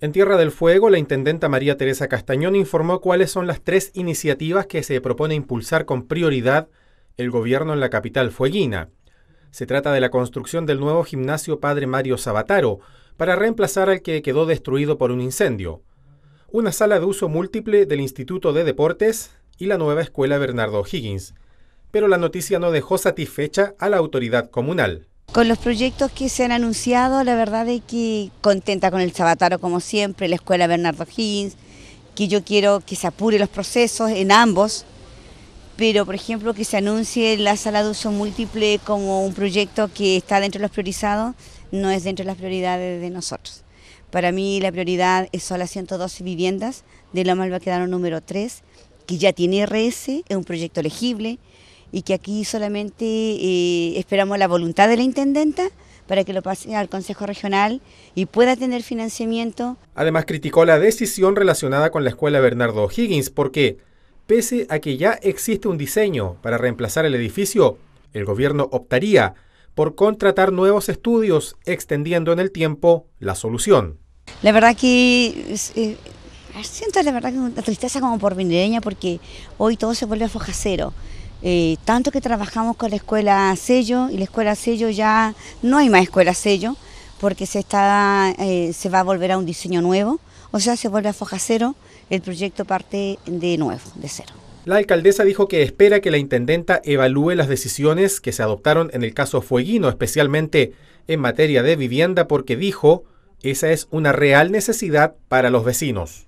En Tierra del Fuego, la intendenta María Teresa Castañón informó cuáles son las tres iniciativas que se propone impulsar con prioridad el gobierno en la capital fueguina. Se trata de la construcción del nuevo gimnasio Padre Mario Sabataro para reemplazar al que quedó destruido por un incendio, una sala de uso múltiple del Instituto de Deportes y la nueva escuela Bernardo Higgins. Pero la noticia no dejó satisfecha a la autoridad comunal. Con los proyectos que se han anunciado, la verdad es que contenta con el Sabataro como siempre, la Escuela Bernardo Higgins, que yo quiero que se apure los procesos en ambos, pero por ejemplo que se anuncie la sala de uso múltiple como un proyecto que está dentro de los priorizados, no es dentro de las prioridades de nosotros. Para mí la prioridad es son las 112 viviendas de quedar un número 3, que ya tiene RS, es un proyecto elegible y que aquí solamente eh, esperamos la voluntad de la intendenta para que lo pase al Consejo Regional y pueda tener financiamiento. Además criticó la decisión relacionada con la escuela Bernardo Higgins porque, pese a que ya existe un diseño para reemplazar el edificio, el gobierno optaría por contratar nuevos estudios extendiendo en el tiempo la solución. La verdad que eh, siento la verdad que una tristeza como por porque hoy todo se vuelve a foja eh, tanto que trabajamos con la escuela sello y la escuela sello ya no hay más escuela sello porque se, está, eh, se va a volver a un diseño nuevo, o sea, se vuelve a foja cero, el proyecto parte de nuevo, de cero. La alcaldesa dijo que espera que la intendenta evalúe las decisiones que se adoptaron en el caso Fueguino, especialmente en materia de vivienda, porque dijo, esa es una real necesidad para los vecinos.